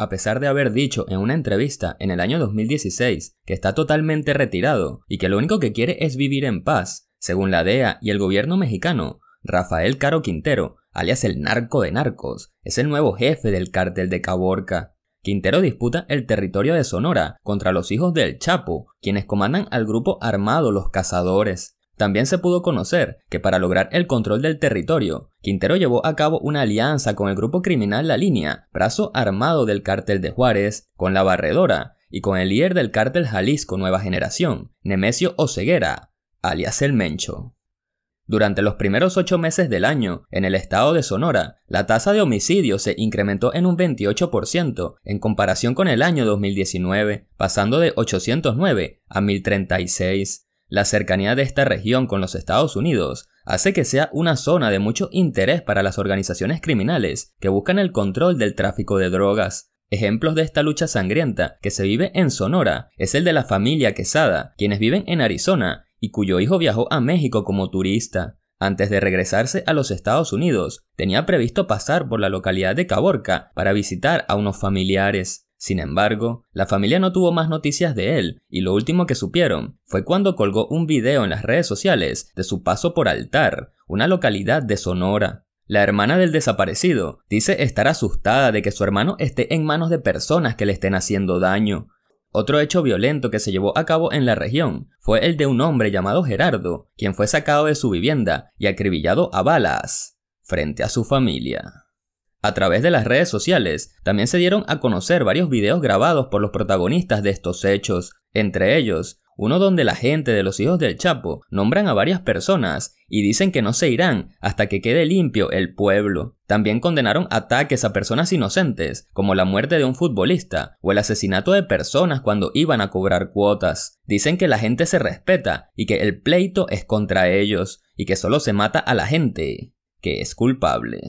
a pesar de haber dicho en una entrevista en el año 2016 que está totalmente retirado y que lo único que quiere es vivir en paz, según la DEA y el gobierno mexicano, Rafael Caro Quintero, alias el narco de narcos, es el nuevo jefe del cártel de Caborca. Quintero disputa el territorio de Sonora contra los hijos del Chapo, quienes comandan al grupo armado Los Cazadores. También se pudo conocer que para lograr el control del territorio, Quintero llevó a cabo una alianza con el grupo criminal La Línea, brazo armado del cártel de Juárez, con La Barredora y con el líder del cártel Jalisco Nueva Generación, Nemesio Oceguera, alias El Mencho. Durante los primeros ocho meses del año, en el estado de Sonora, la tasa de homicidios se incrementó en un 28% en comparación con el año 2019, pasando de 809 a 1036. La cercanía de esta región con los Estados Unidos hace que sea una zona de mucho interés para las organizaciones criminales que buscan el control del tráfico de drogas. Ejemplos de esta lucha sangrienta que se vive en Sonora es el de la familia Quesada, quienes viven en Arizona y cuyo hijo viajó a México como turista. Antes de regresarse a los Estados Unidos, tenía previsto pasar por la localidad de Caborca para visitar a unos familiares. Sin embargo, la familia no tuvo más noticias de él y lo último que supieron fue cuando colgó un video en las redes sociales de su paso por Altar, una localidad de Sonora. La hermana del desaparecido dice estar asustada de que su hermano esté en manos de personas que le estén haciendo daño. Otro hecho violento que se llevó a cabo en la región fue el de un hombre llamado Gerardo, quien fue sacado de su vivienda y acribillado a balas frente a su familia. A través de las redes sociales también se dieron a conocer varios videos grabados por los protagonistas de estos hechos, entre ellos uno donde la gente de los hijos del Chapo nombran a varias personas y dicen que no se irán hasta que quede limpio el pueblo. También condenaron ataques a personas inocentes, como la muerte de un futbolista o el asesinato de personas cuando iban a cobrar cuotas. Dicen que la gente se respeta y que el pleito es contra ellos, y que solo se mata a la gente que es culpable.